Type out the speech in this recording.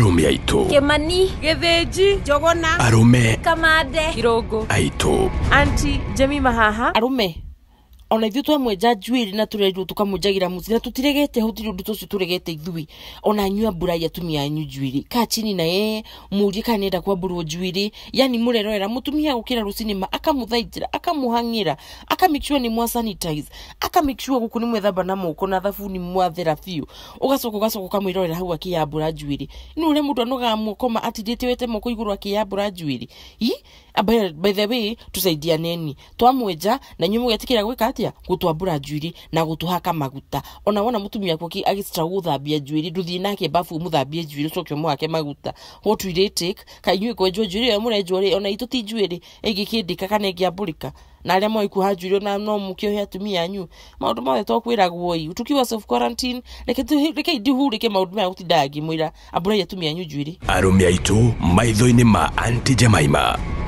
arume aitå kimani githĩnji njogona arume kamande irũngũ aitũ anti jemima haha arume ona ithuĩ twamwenja njuĩrĩ na tũrerirwo tũkamwenjagira mũci na tũtiregete hũtirĩ ũndũ tũcio tũregete ithuĩ ona nyua mburai atumia anyu njuĩrĩ ka chini na yeye mũrie kana nĩenda kwambũrwo njuĩrĩ yani mũrerorera mũtumia gũkĩra rũcinĩ ma akamũthaitĩra akamũhang'ĩra akamikicua nĩ mwasanitize akamikicua gũkũ nĩ mwethamba na moko na thabuni mwathera biũ ũgacoka ũgacoka ũkamwĩrorera hau akĩyambũra njuĩrĩ nĩ ũrĩa mũndũ anogaga moko ma atindĩte oete moko igũrũ akĩyambũra njuĩrĩ i Ah, by the way tusaidia neni twamwenja na nyu mugetikira gwika atia gutwambura njuiri na gutuhaka maguta ona wona mutumia kwoki agistra guthambia njuiri nduthii nake bafu muthambie njuiri ucoke mwake maguta what will it take ka inyuĩ kwenjwo njuĩrĩ ĩyo mũrenjwo rĩ ona itũ ti njuĩrĩ ĩngĩkĩndĩka kana ĩngĩambũrĩka na arĩa moĩ kuoha njuĩrĩ ona no mũkĩohe atumia anyu maũndũ mothe tokwĩragwo utuki ũtukiwa self quarantine leke leke tu rekei ndihurĩke maũndũ maya gũtindaga ngĩmwĩra ambũrai atumia anyu njuĩrĩ arũme aitũ maitho-inĩ ma anti jemaima